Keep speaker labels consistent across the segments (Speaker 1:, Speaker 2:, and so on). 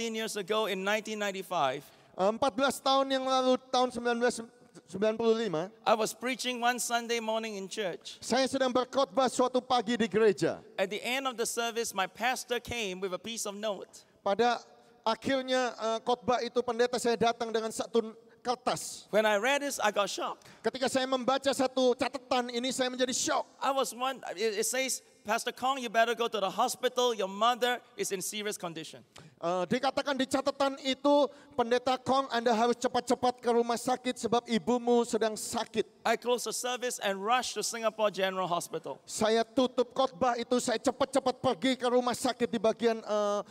Speaker 1: 14 years ago in 1995.
Speaker 2: 14 eh, tahun yang lalu tahun 1995.
Speaker 1: I was preaching one Sunday morning in church.
Speaker 2: Saya sedang berkhotbah suatu pagi
Speaker 1: di gereja. At the end of the service my pastor came with a piece of note.
Speaker 2: Pada akhirnya uh, khotbah itu pendeta saya datang dengan satu kertas. When I read this, I got shocked. Ketika saya membaca satu catatan ini, saya menjadi shock.
Speaker 1: I was one. It, it says Pastor Kong, you better go to the hospital. Your mother is in serious condition.
Speaker 2: Uh, dikatakan di catatan itu, Pendeta Kong, Anda harus cepat-cepat ke rumah sakit sebab ibumu
Speaker 1: sedang sakit. I close the service and rush to Singapore General Hospital.
Speaker 2: Saya tutup khotbah itu, saya cepat-cepat pergi ke rumah sakit di bagian uh,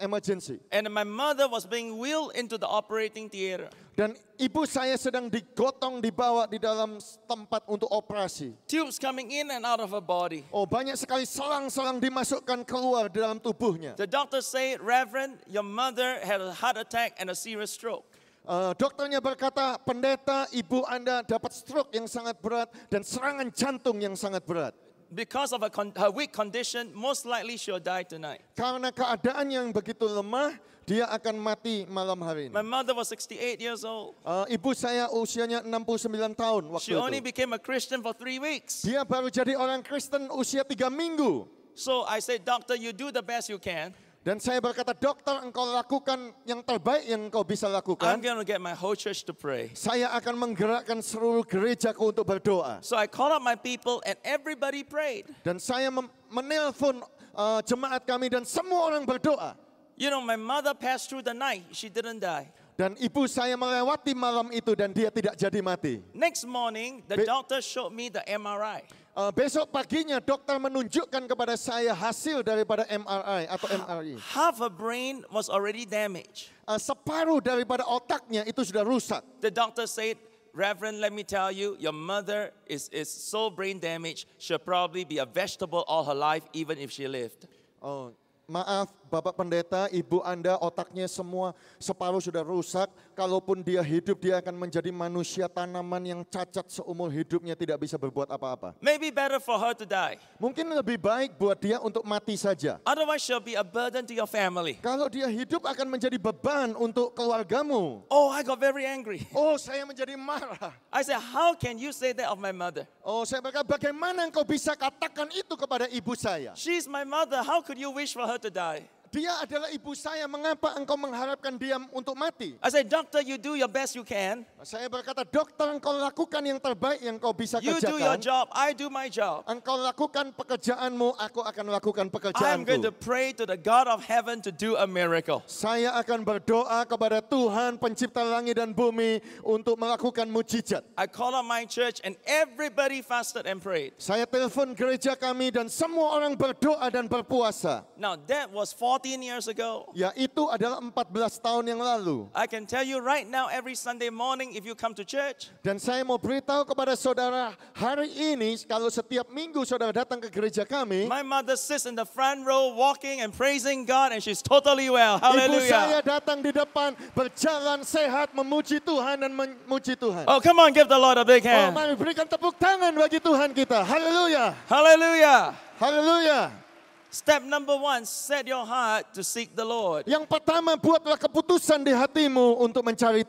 Speaker 2: emergency.
Speaker 1: And my mother was being wheeled into the operating theater.
Speaker 2: Dan ibu saya sedang digotong dibawa di dalam tempat untuk operasi.
Speaker 1: Tubes coming in and out of her body.
Speaker 2: Oh, banyak sekali selang-selang dimasukkan keluar di dalam tubuhnya.
Speaker 1: The doctor say, "Reverend, your mother had a heart attack and a serious stroke." Uh, dokternya
Speaker 2: berkata, pendeta, ibu Anda dapat stroke yang sangat berat dan serangan jantung yang sangat berat
Speaker 1: because of her, con her weak condition, most likely she'll die tonight.
Speaker 2: Karena keadaan yang begitu lemah, dia akan mati malam hari ini.
Speaker 1: My mother was 68 years old.
Speaker 2: Uh, ibu saya usianya 69 tahun waktu She itu. She only
Speaker 1: became a Christian for three weeks.
Speaker 2: Dia baru jadi orang Kristen usia tiga minggu.
Speaker 1: So I said, doctor, you do the best you can.
Speaker 2: Dan saya berkata, dokter engkau
Speaker 1: lakukan yang terbaik yang engkau bisa lakukan. I'm gonna get my whole church to pray.
Speaker 2: Saya akan menggerakkan seluruh gerejaku untuk berdoa.
Speaker 1: So I call up my people and everybody prayed.
Speaker 2: Dan saya menelpon uh, jemaat kami dan semua orang berdoa.
Speaker 1: You know, my mother passed through the night. She didn't die. Dan
Speaker 2: ibu saya melewati malam itu dan dia tidak jadi mati.
Speaker 1: Next morning, the doctor showed me the MRI. Uh, besok paginya dokter
Speaker 2: menunjukkan kepada saya hasil daripada MRI atau MRI. Half a brain was already damaged. Uh, separuh daripada otaknya itu sudah rusak.
Speaker 1: The doctor said, Reverend, let me tell you, your mother is, is so brain damaged, she'll probably be a vegetable all her life, even if she lived. Oh,
Speaker 2: maaf, Bapak pendeta, ibu Anda otaknya semua separuh sudah rusak. Kalaupun dia hidup, dia akan menjadi manusia tanaman yang cacat seumur hidupnya tidak bisa berbuat apa-apa.
Speaker 1: Maybe better for her to die. Mungkin lebih baik buat dia untuk mati saja. Otherwise she'll be a burden to your family. Kalau dia hidup
Speaker 2: akan menjadi beban untuk keluargamu. Oh, I got very angry. Oh, saya menjadi marah. I said, how can you say that of my mother? Oh, saya berkata, bagaimana engkau bisa katakan itu kepada ibu saya? She's my mother. How could you wish for her to die? Dia adalah ibu saya. Mengapa engkau mengharapkan dia untuk mati? I say, doctor, you do your best you can. Saya berkata, dokter, engkau lakukan yang terbaik yang kau bisa you kerjakan. You do your job, I do my job. Engkau lakukan pekerjaanmu, aku akan lakukan pekerjaanku. I'm going to
Speaker 1: pray to the God of heaven to do a miracle.
Speaker 2: Saya akan berdoa kepada Tuhan pencipta langit dan bumi untuk melakukan mujizat.
Speaker 1: I call up my church and everybody fasted and prayed.
Speaker 2: Saya telepon gereja kami dan semua orang berdoa dan berpuasa.
Speaker 1: Now that was 40 14 years ago. Ya, itu adalah 14 tahun yang lalu. I can tell you right now every Sunday morning if you come to church.
Speaker 2: Dan saya mau beritahu kepada saudara hari ini kalau setiap minggu saudara datang ke gereja
Speaker 1: kami. My mother sits in the front row walking and praising God and she's totally well. Hallelujah. Ibu saya
Speaker 2: datang di depan berjalan sehat memuji Tuhan dan memuji Tuhan.
Speaker 1: Oh, come on give the Lord a big oh, hand. Oh, mari berikan tepuk tangan bagi Tuhan kita. Haleluya. Haleluya. Haleluya. Step number one, set your heart to seek the Lord. Yang pertama buatlah keputusan di hatimu untuk mencari Tuhan.